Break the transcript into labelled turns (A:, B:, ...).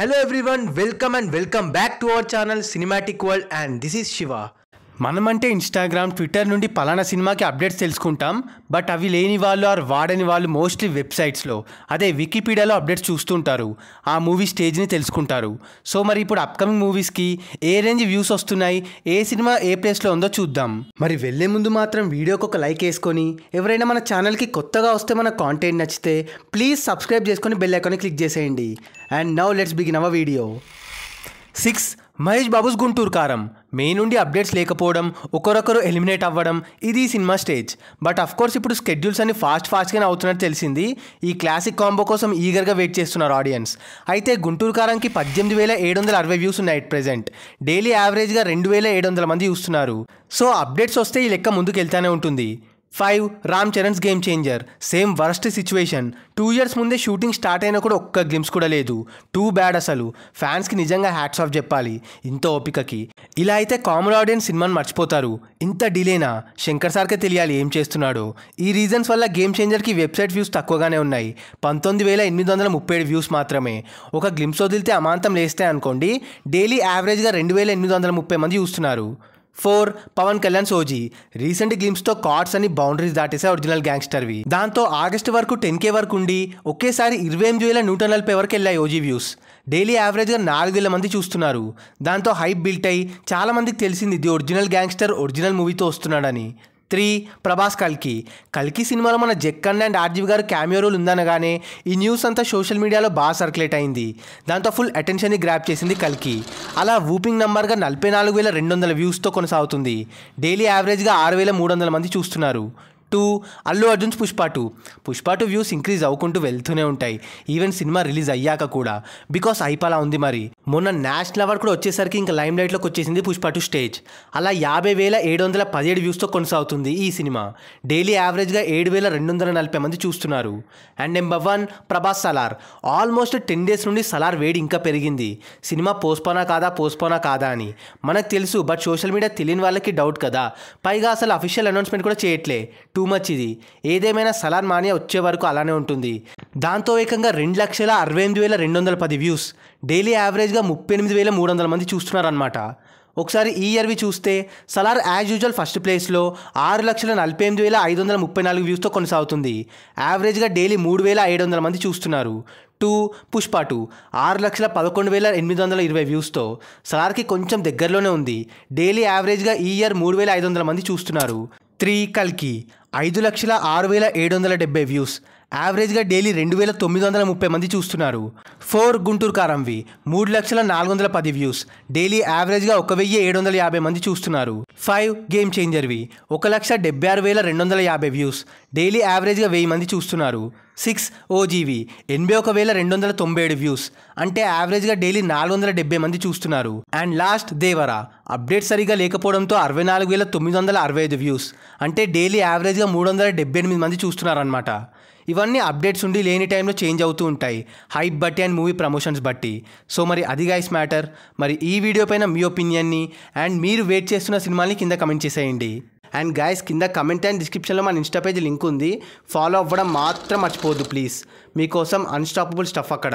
A: Hello everyone, welcome and welcome back to our channel Cinematic World and this is Shiva. మనమంటే Instagram Twitter నుండి పలానా సినిమాకి updates తెలుసుకుంటాం but అవి లేని వాళ్ళు ఆర్ వాడని వాళ్ళు మోస్ట్లీ వెబ్సైట్స్లో అదే వికీపీడియాలో అప్డేట్స్ చూస్తుంటారు ఆ మూవీ స్టేజ్ని తెలుసుకుంటారు సో మరి ఇప్పుడు అప్కమింగ్ మూవీస్కి ఏ రేంజ్ వ్యూస్ వస్తున్నాయి ఏ సినిమా ఏ ప్లేస్లో ఉందో చూద్దాం మరి వెళ్ళే ముందు మాత్రం వీడియోకి ఒక లైక్ వేసుకొని ఎవరైనా మన ఛానల్కి కొత్తగా వస్తే మన కాంటెంట్ నచ్చితే ప్లీజ్ సబ్స్క్రైబ్ చేసుకొని బెల్ క్లిక్ చేసేయండి and now let's begin our video six Mahesh Babu's Guntur Kaaram May నుండి అప్డేట్స్ లేకపోవడం ఒకరొకరు ఎలిమినేట్ అవ్వడం ఇది cinema stage but of course ఇప్పుడు స్కెడ్యూల్స్ అన్ని ఫాస్ట్ ఫాస్ట్గానే అవుతున్నట్టు తెలిసింది ఈ క్లాసిక్ కాంబో కోసం ఈగర్గా వెయిట్ చేస్తున్నారు ఆడియన్స్ అయితే గుంటూరు కారంకి పద్దెనిమిది వేల ఏడు వందల అరవై వ్యూస్ ఉన్నాయి అట్ ప్రెజెంట్ డైలీ యావరేజ్గా రెండు వేల ఏడు వందల మంది చూస్తున్నారు సో అప్డేట్స్ వస్తే ఈ లెక్క ముందుకు వెళ్తానే ఉంటుంది five Ram Charan's game changer same worst situation two years ముందే షూటింగ్ స్టార్ట్ అయినా కూడా ఒక్క గ్లిమ్స్ కూడా లేదు టూ బ్యాడ్ అసలు ఫ్యాన్స్కి నిజంగా హ్యాట్స్ ఆఫ్ చెప్పాలి ఇంత ఓపికకి ఇలా అయితే కామన్ ఆడియన్స్ సినిమాని మర్చిపోతారు ఇంత డిలేనా శంకర్ సార్కే తెలియాలి ఏం చేస్తున్నాడో ఈ రీజన్స్ వల్ల గేమ్ చేంజర్కి వెబ్సైట్ వ్యూస్ తక్కువగానే ఉన్నాయి పంతొమ్మిది వేల ఎనిమిది వందల ముప్పై ఏడు వ్యూస్ మాత్రమే ఒక గ్లిమ్స్ వదిలితే అమాంతం లేస్తే అనుకోండి డైలీ యావరేజ్గా రెండు వేల ఎనిమిది వందల ముప్పై మంది చూస్తున్నారు ఫోర్ పవన్ కళ్యాణ్ సోజీ రీసెంట్ గ్లిమ్స్ తో కార్డ్స్ అని బౌండరీస్ దాటేసే ఒరిజినల్ గ్యాంగ్స్టర్వి దాంతో ఆగస్టు వరకు టెన్ కే వరకు ఉండి ఒకేసారి ఇరవై ఎనిమిది వేల నూట నలభై వరకు వెళ్ళాయి ఓజీ వ్యూస్ డైలీ యావరేజ్గా నాలుగు వేల మంది చూస్తున్నారు దాంతో హైప్ బిల్ట్ అయ్యి చాలామందికి తెలిసింది ఇది ఒరిజినల్ గ్యాంగ్స్టర్ ఒరిజినల్ మూవీతో వస్తున్నాడని త్రీ ప్రభాస్ కల్కి కల్కి సినిమాలో మన జక్కన్న అండ్ ఆర్జీవి గారు క్యామియో రోల్ ఉందనగానే ఈ న్యూస్ అంతా సోషల్ మీడియాలో బాగా సర్క్యులేట్ అయింది దాంతో ఫుల్ అటెన్షన్ని గ్రాప్ చేసింది కల్కి అలా వూపింగ్ నెంబర్గా నలభై నాలుగు వేల రెండు వందల వ్యూస్తో కొనసాగుతుంది డైలీ యావరేజ్గా ఆరు వేల మూడు వందల మంది చూస్తున్నారు two Allu Arjun's Pushpa two Pushpa two views increase అవ్వుకుంటూ వెళ్తూనే ఉంటాయి ఈవెన్ సినిమా రిలీజ్ అయ్యాక కూడా బికాస్ అయిపోలా ఉంది మరి మొన్న నేషనల్ అవార్డు కూడా వచ్చేసరికి ఇంకా లైమ్ లైట్లోకి వచ్చేసింది పుష్ప టు స్టేజ్ అలా యాభై వేల ఏడు వందల పదిహేడు వ్యూస్తో కొనసాగుతుంది ఈ సినిమా డైలీ యావరేజ్గా ఏడు వేల రెండు వందల నలభై మంది చూస్తున్నారు and number one Prabhas Salaar almost ten days నుండి సలార్ వేడి ఇంకా పెరిగింది సినిమా పోస్పోనా కాదా పోస్పోనా కాదా అని మనకు తెలుసు బట్ సోషల్ మీడియా తెలియని వాళ్ళకి డౌట్ కదా పైగా అసలు అఫీషియల్ అనౌన్స్మెంట్ కూడా చేయట్లే టూ మచ్ ఇది ఏదేమైనా సలార్ మానే వచ్చే వరకు అలానే ఉంటుంది దాంతో ఏకంగా రెండు లక్షల అరవై ఎనిమిది వేల రెండు వందల పది వ్యూస్ డైలీ యావరేజ్గా ముప్పై ఎనిమిది వేల మూడు వందల మంది చూస్తున్నారనమాట ఒకసారి ఈ ఇయర్వి చూస్తే సలార్ యాజ్ యూజువల్ ఫస్ట్ ప్లేస్లో ఆరు లక్షల నలభై ఎనిమిది వేల ఐదు వందల ముప్పై నాలుగు వ్యూస్తో కొనసాగుతుంది యావరేజ్గా డైలీ మూడు వేల ఏడు వందల మంది చూస్తున్నారు టూ పుష్ప టూ ఆరు లక్షల పదకొండు వేల ఎనిమిది వందల ఇరవై వ్యూస్తో సలార్కి కొంచెం దగ్గరలోనే ఉంది డైలీ యావరేజ్గా ఈ ఇయర్ మూడు వేల ఐదు వందల మంది చూస్తున్నారు త్రీ కల్కి ఐదు లక్షల ఆరు వేల ఏడు వందల డెబ్బై వ్యూస్ యావరేజ్గా డైలీ రెండు వేల తొమ్మిది వందల ముప్పై మంది చూస్తున్నారు ఫోర్ గుంటూరు కారంవి మూడు లక్షల నాలుగు వందల పది వ్యూస్ డైలీ యావరేజ్గా ఒక వెయ్యి ఏడు వందల యాభై మంది చూస్తున్నారు ఫైవ్ గేమ్ చేంజర్వి ఒక లక్ష డెబ్బై ఆరు వేల రెండు వందల యాభై వ్యూస్ డైలీ యావరేజ్గా వెయ్యి మంది చూస్తున్నారు సిక్స్ ఓజీవి ఎనభై ఒక వేల రెండు వందల తొంభై ఏడు వ్యూస్ అంటే యావరేజ్గా డైలీ నాలుగు వందల డెబ్బై మంది చూస్తున్నారు అండ్ లాస్ట్ దేవరా అప్డేట్ సరిగా లేకపోవడంతో అరవై నాలుగు వేల తొమ్మిది వందల అరవై ఐదు వ్యూస్ అంటే డైలీ యావరేజ్గా మూడు వందల డెబ్బై ఎనిమిది మంది చూస్తున్నారనమాట ఇవన్నీ అప్డేట్స్ ఉండి లేని టైంలో చేంజ్ అవుతూ ఉంటాయి హైప్ బట్టి అండ్ మూవీ ప్రమోషన్స్ బట్టి సో మరి అది గైస్ మ్యాటర్ మరి ఈ వీడియో పైన మీ ఒపీనియన్ని అండ్ మీరు వెయిట్ చేస్తున్న సినిమాని కింద కమెంట్ చేసేయండి అండ్ గాయస్ కింద కమెంట్ అండ్ డిస్క్రిప్షన్లో మన ఇన్స్టా పేజ్ లింక్ ఉంది ఫాలో అవ్వడం మాత్రం మర్చిపోవద్దు ప్లీజ్ మీకోసం అన్స్టాపబుల్ స్టఫ్ అక్కడ